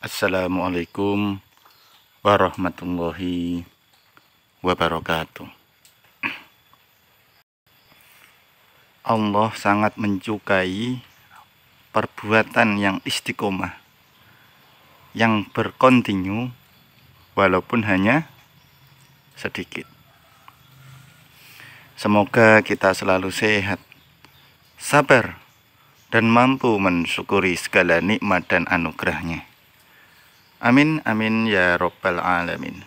Assalamualaikum warahmatullahi wabarakatuh. Allah sangat mencukai perbuatan yang istiqomah, yang berkontinu, walaupun hanya sedikit. Semoga kita selalu sehat, sabar, dan mampu mensyukuri segala nikmat dan anugerahnya. Amin amin ya robbal alamin.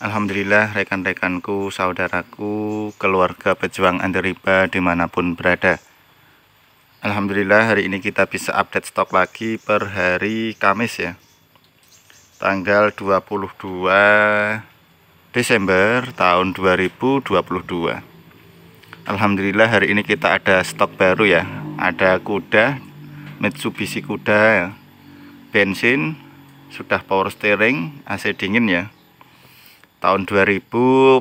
Alhamdulillah rekan-rekanku, saudaraku, keluarga pejuang anti dimanapun berada. Alhamdulillah hari ini kita bisa update stok lagi per hari Kamis ya. Tanggal 22 Desember tahun 2022. Alhamdulillah hari ini kita ada stok baru ya. Ada kuda Mitsubishi kuda ya bensin sudah power steering AC dingin ya tahun 2000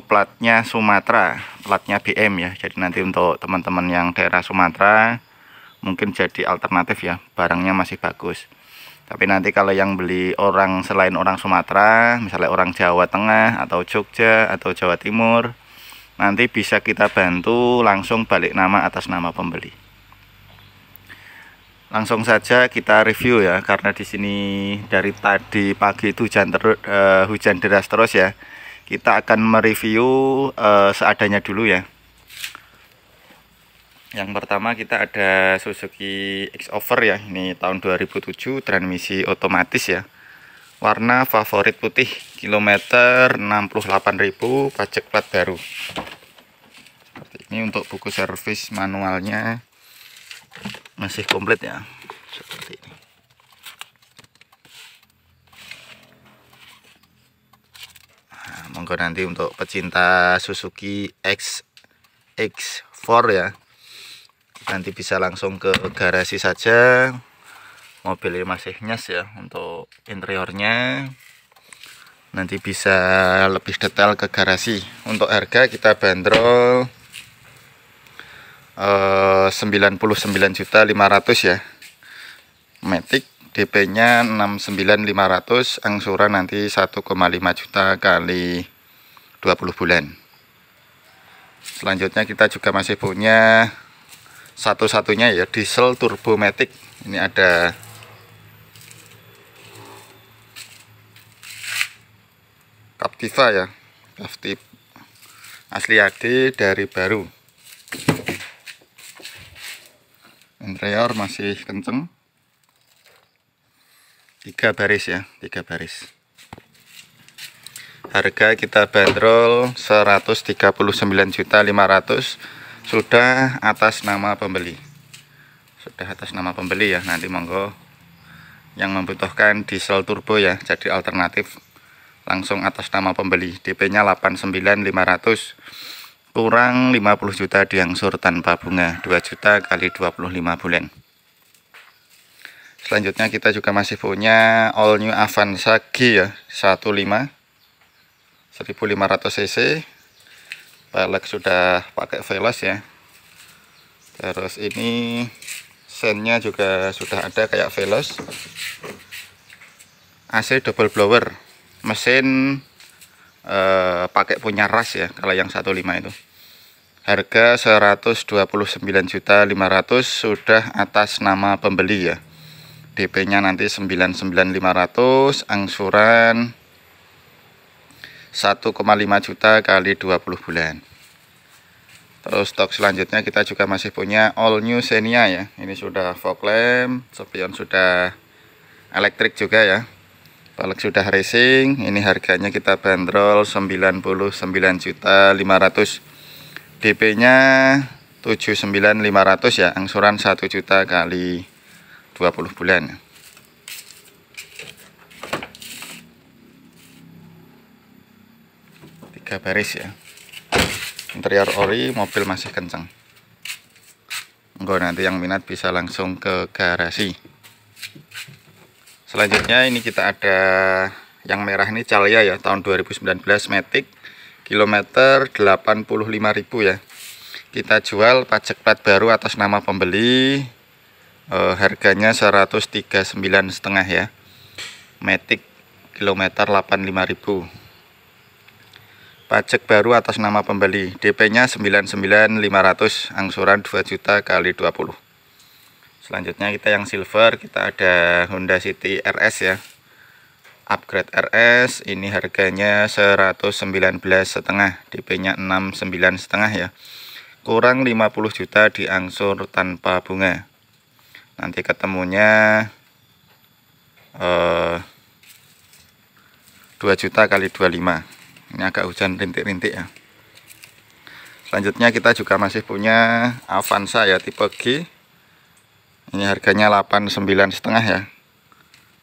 platnya Sumatera platnya BM ya jadi nanti untuk teman-teman yang daerah Sumatera mungkin jadi alternatif ya barangnya masih bagus tapi nanti kalau yang beli orang selain orang Sumatera misalnya orang Jawa Tengah atau Jogja atau Jawa Timur nanti bisa kita bantu langsung balik nama atas nama pembeli langsung saja kita review ya karena di sini dari tadi pagi itu hujan terus uh, eh, hujan deras terus ya kita akan mereview uh, seadanya dulu ya yang pertama kita ada Suzuki X-Over ya ini tahun 2007 transmisi otomatis ya warna favorit putih kilometer 68.000 pajak plat baru ini untuk buku servis manualnya masih komplit ya seperti ini nah, monggo nanti untuk pecinta Suzuki X X4 ya nanti bisa langsung ke garasi saja mobilnya masih nyes ya untuk interiornya nanti bisa lebih detail ke garasi untuk harga kita bandrol 99.500 eh, ya Matic DP-nya 69.500 angsuran nanti 1,5 juta kali 20 bulan selanjutnya kita juga masih punya satu-satunya ya diesel turbo Matic ini ada Captiva ya Captiva asli AD dari baru interior masih kenceng tiga baris ya tiga baris harga kita bandrol 139.500 sudah atas nama pembeli sudah atas nama pembeli ya nanti monggo yang membutuhkan diesel turbo ya jadi alternatif langsung atas nama pembeli DP nya 89500 kurang 50 juta diangsur tanpa bunga 2 juta kali 25 bulan selanjutnya kita juga masih punya all new Avanza G ya 15 1500 cc pelek sudah pakai velas ya terus ini sennya juga sudah ada kayak velos AC double blower mesin e, pakai punya ras ya kalau yang 15 itu harga juta 129.500 sudah atas nama pembeli ya DP nya nanti 99.500 angsuran 1,5 juta kali 20 bulan terus stok selanjutnya kita juga masih punya all new Xenia ya ini sudah fog lamp spion sudah elektrik juga ya Palek sudah racing, ini harganya kita bandrol 99.500. DP-nya 79.500 ya, angsuran 1 juta kali 20 bulan. Tiga baris ya. Interior ori, mobil masih kencang. Enggak nanti yang minat bisa langsung ke garasi selanjutnya ini kita ada yang merah ini Calya ya tahun 2019 metik kilometer 85.000 ya kita jual pajak plat baru atas nama pembeli e, harganya 139 setengah ya Metik kilometer 85.000 pajak baru atas nama pembeli DP nya 99.500 angsuran 2 juta kali 20 selanjutnya kita yang silver kita ada Honda City RS ya upgrade RS ini harganya 119 setengah DP nya 69 setengah ya kurang 50 juta di angsur tanpa bunga nanti ketemunya eh, 2 juta kali 25 ini agak hujan rintik-rintik ya selanjutnya kita juga masih punya Avanza ya tipe G ini harganya 89 setengah ya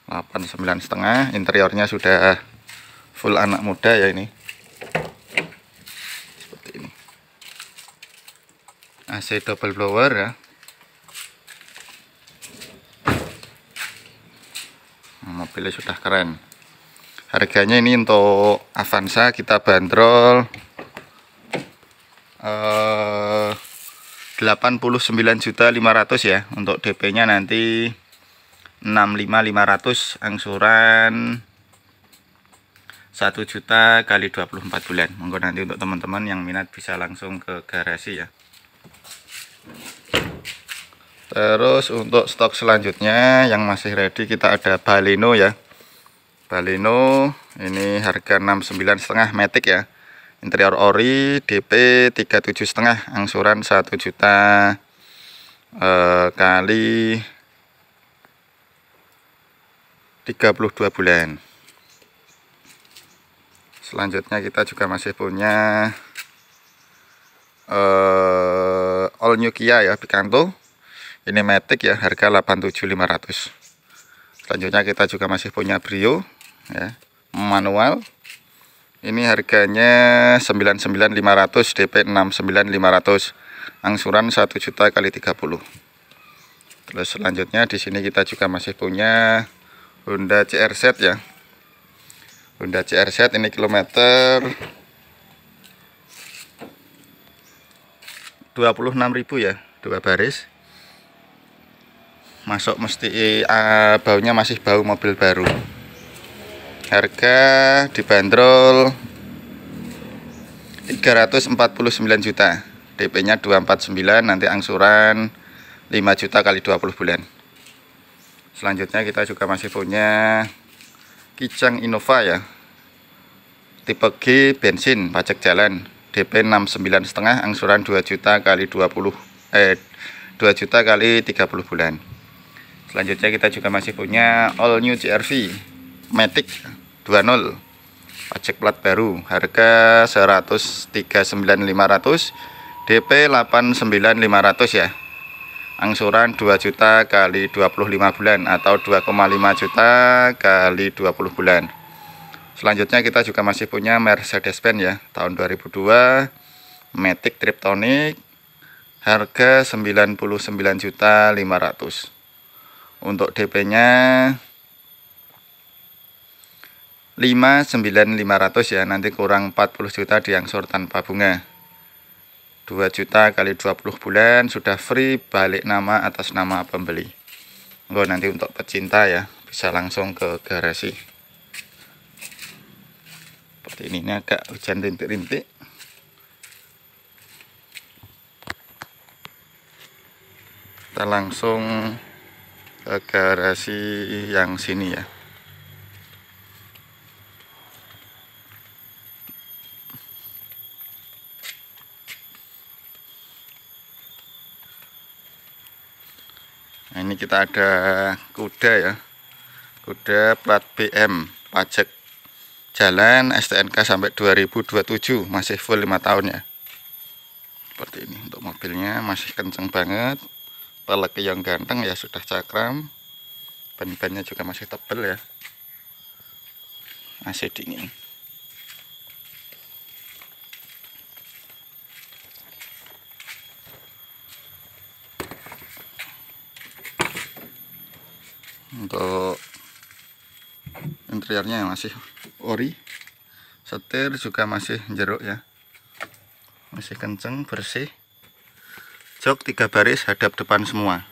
89 setengah interiornya sudah full anak muda ya ini seperti ini AC double blower ya nah, mobilnya sudah keren harganya ini untuk Avanza kita bandrol eh, 89.500 ya untuk DP-nya nanti 65.500 angsuran 1 juta kali 24 bulan monggo nanti untuk teman-teman yang minat bisa langsung ke garasi ya terus untuk stok selanjutnya yang masih ready kita ada Balino ya Balino ini harga 69,5 metik ya interior ori DP 37 setengah angsuran 1 juta eh, kali 32 bulan selanjutnya kita juga masih punya eh, all new Kia ya Picanto ini Matic ya harga 87500 selanjutnya kita juga masih punya Brio ya manual ini harganya 99.500 DP 69.500. Angsuran 1 juta kali 30. Terus selanjutnya di sini kita juga masih punya Honda CRZ ya. Honda CRZ ini kilometer 26.000 ya, dua baris. Masuk mesti uh, baunya masih bau mobil baru harga dibanderol 349 juta DP nya 249 nanti angsuran 5 juta kali 20 bulan selanjutnya kita juga masih punya Kijang Innova ya tipe G bensin pajak jalan DP 69 setengah angsuran 2 juta kali 20 eh 2 juta kali 30 bulan selanjutnya kita juga masih punya all new CRV Matic 20 ojek plat baru harga 139.500 DP 89.500 ya angsuran 2 juta kali 25 bulan atau 2,5 juta kali 20 bulan selanjutnya kita juga masih punya Mercedes-Benz ya tahun 2002 Matic Triptonic harga 99 juta 500 untuk DP nya 59500 ya nanti kurang 40 juta diangsur tanpa bunga 2 juta kali 20 bulan sudah free balik nama atas nama pembeli Enggak nanti untuk pecinta ya bisa langsung ke garasi seperti ini, ini agak hujan rintik-rintik kita langsung ke garasi yang sini ya Nah, ini kita ada kuda ya kuda plat BM pajak jalan STNK sampai 2027 masih full 5 tahun ya seperti ini untuk mobilnya masih kenceng banget pelek yang ganteng ya sudah cakram ban-bannya juga masih tebel ya masih dingin untuk interiornya yang masih ori setir juga masih jeruk ya masih kenceng bersih jok tiga baris hadap depan semua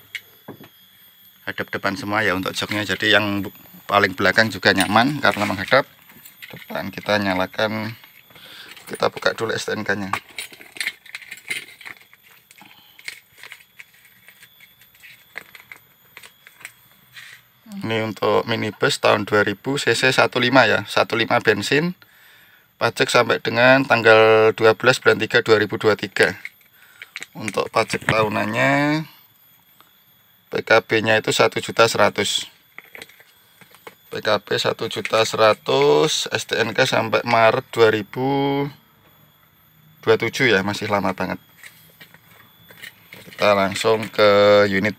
hadap depan semua ya untuk joknya jadi yang paling belakang juga nyaman karena menghadap depan kita nyalakan kita buka dulu STNK nya Hmm. Ini untuk minibus tahun 2000 cc 15 ya, 15 bensin. Pajak sampai dengan tanggal 12 bulan 3 2023. Untuk pajak tahunannya PKB-nya itu 1.100. PKB 1.100, STNK sampai Maret 2027 ya, masih lama banget. Kita langsung ke unit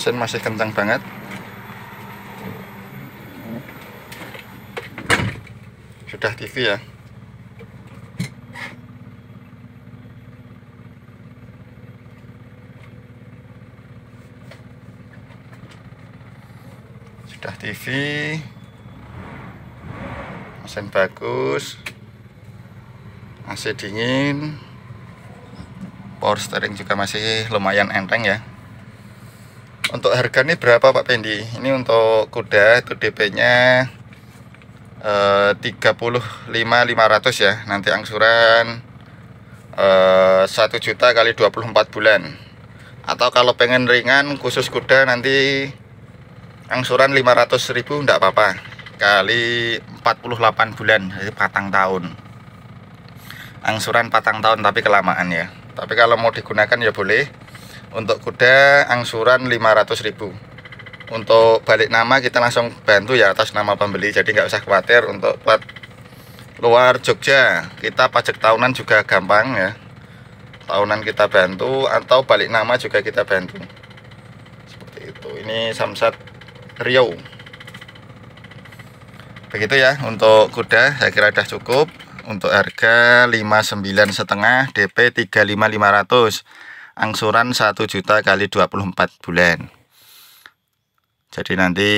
mesin masih kencang banget sudah TV ya sudah TV mesin bagus Masih dingin power steering juga masih lumayan enteng ya untuk harga ini berapa Pak Pendi ini untuk kuda itu DP nya eh, 35.500 ya nanti angsuran eh, 1 juta kali 24 bulan atau kalau pengen ringan khusus kuda nanti angsuran 500.000 enggak apa-apa kali 48 bulan jadi patang tahun angsuran patang tahun tapi kelamaan ya tapi kalau mau digunakan ya boleh untuk kuda angsuran ribu. Untuk balik nama kita langsung bantu ya atas nama pembeli. Jadi nggak usah khawatir untuk plat luar Jogja. Kita pajak tahunan juga gampang ya. Tahunan kita bantu atau balik nama juga kita bantu. Seperti itu. Ini Samsat Rio Begitu ya untuk kuda saya kira sudah cukup untuk harga 59 setengah DP 35500 angsuran 1 juta kali 24 bulan jadi nanti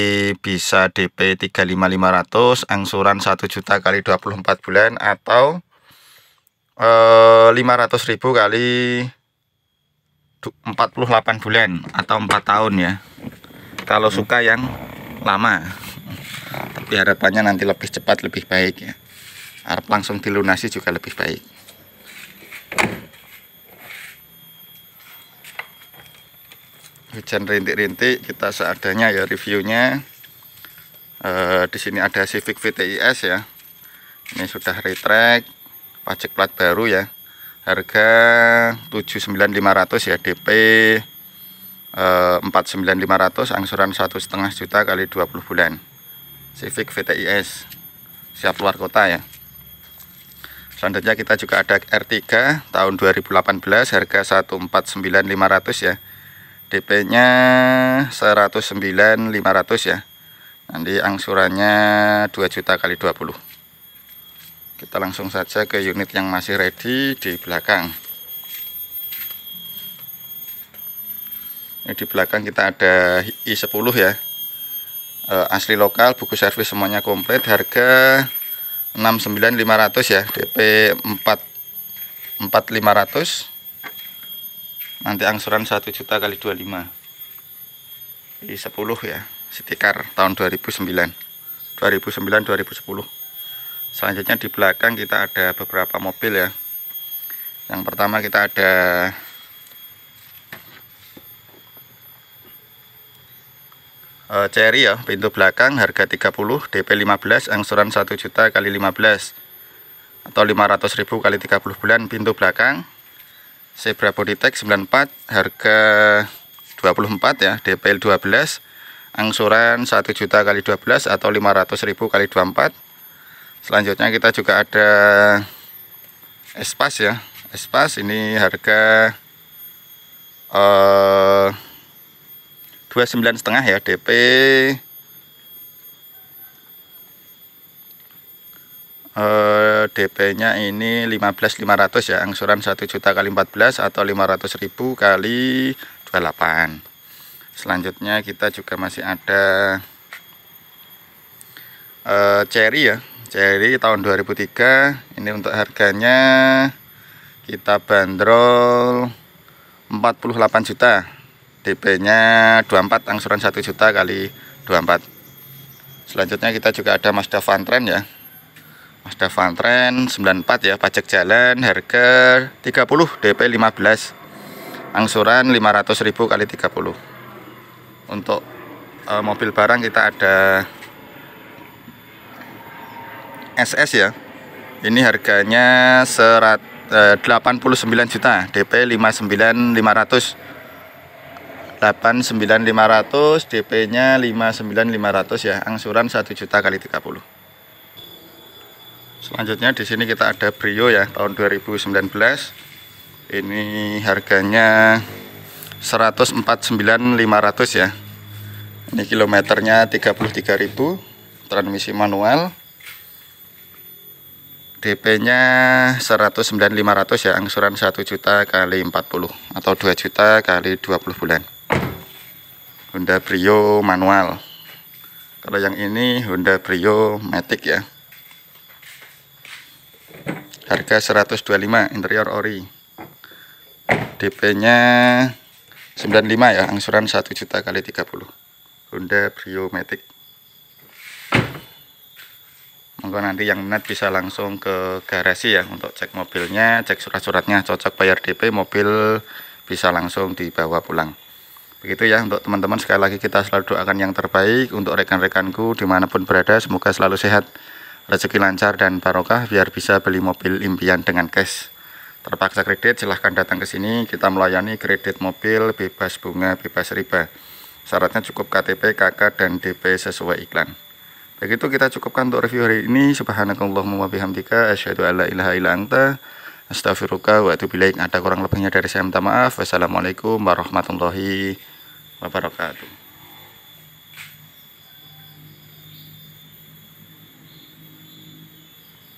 bisa DP 35500 angsuran 1 juta kali 24 bulan atau eh, 500 ribu kali 48 bulan atau 4 tahun ya kalau suka yang lama tapi harapannya nanti lebih cepat lebih baik ya harap langsung dilunasi juga lebih baik hujan rintik-rintik kita seadanya ya reviewnya e, di sini ada Civic VTIS ya ini sudah retract pajak plat baru ya harga 79.500 ya DP e, 49.500 angsuran satu setengah juta kali 20 bulan Civic VTIS siap luar kota ya selanjutnya kita juga ada R3 tahun 2018 harga 149.500 ya DP nya 109.500 ya nanti angsurannya 2 juta kali 20 kita langsung saja ke unit yang masih ready di belakang ini di belakang kita ada i10 ya e, asli lokal buku servis semuanya komplit harga 69.500 ya DP 4 4500 nanti angsuran 1 juta kali 25 di 10 ya stiker tahun 2009 2009 2010 selanjutnya di belakang kita ada beberapa mobil ya yang pertama kita ada uh, eh, Cherry ya pintu belakang harga 30 DP 15 angsuran 1 juta kali 15 atau 500.000 kali 30 bulan pintu belakang Zebra Bodytech 94 harga 24 ya DPL 12 angsuran 1 juta kali 12 atau 500 ribu kali 24 selanjutnya kita juga ada espas ya espas ini harga eh, 29 setengah ya DP uh, eh, DP-nya ini 15.500 ya, angsuran 1 juta kali 14 atau 500.000 kali 28. Selanjutnya kita juga masih ada uh, cherry ya. Cherry tahun 2003 ini untuk harganya kita bandrol 48 juta. DP-nya 24 angsuran 1 juta kali 24. Selanjutnya kita juga ada Mazda Fantren ya. Mazda Fantren 94 ya pajak jalan harga 30 DP 15 angsuran 500.000 kali 30 untuk e, mobil barang kita ada SS ya ini harganya serat, e, eh, 89 juta DP 59500 89500 DP nya 59500 ya angsuran 1 juta kali 30 Selanjutnya di sini kita ada Brio ya tahun 2019. Ini harganya 149.500 ya. Ini kilometernya 33.000, transmisi manual. DP-nya 109.500 ya, angsuran 1 juta kali 40 atau 2 juta kali 20 bulan. Honda Brio manual. Kalau yang ini Honda Brio Matic ya harga 125 interior ori DP nya 95 ya angsuran 1 juta kali 30 Honda Brio Matic monggo nanti yang net bisa langsung ke garasi ya untuk cek mobilnya cek surat-suratnya cocok bayar DP mobil bisa langsung dibawa pulang begitu ya untuk teman-teman sekali lagi kita selalu doakan yang terbaik untuk rekan-rekanku dimanapun berada semoga selalu sehat rezeki lancar dan barokah biar bisa beli mobil impian dengan cash terpaksa kredit silahkan datang ke sini kita melayani kredit mobil bebas bunga bebas riba syaratnya cukup KTP KK dan DP sesuai iklan begitu kita cukupkan untuk review hari ini subhanakallahumma wabihamdika asyhadu alla ilaha illa anta astaghfiruka wa atubu ada kurang lebihnya dari saya minta maaf wassalamualaikum warahmatullahi wabarakatuh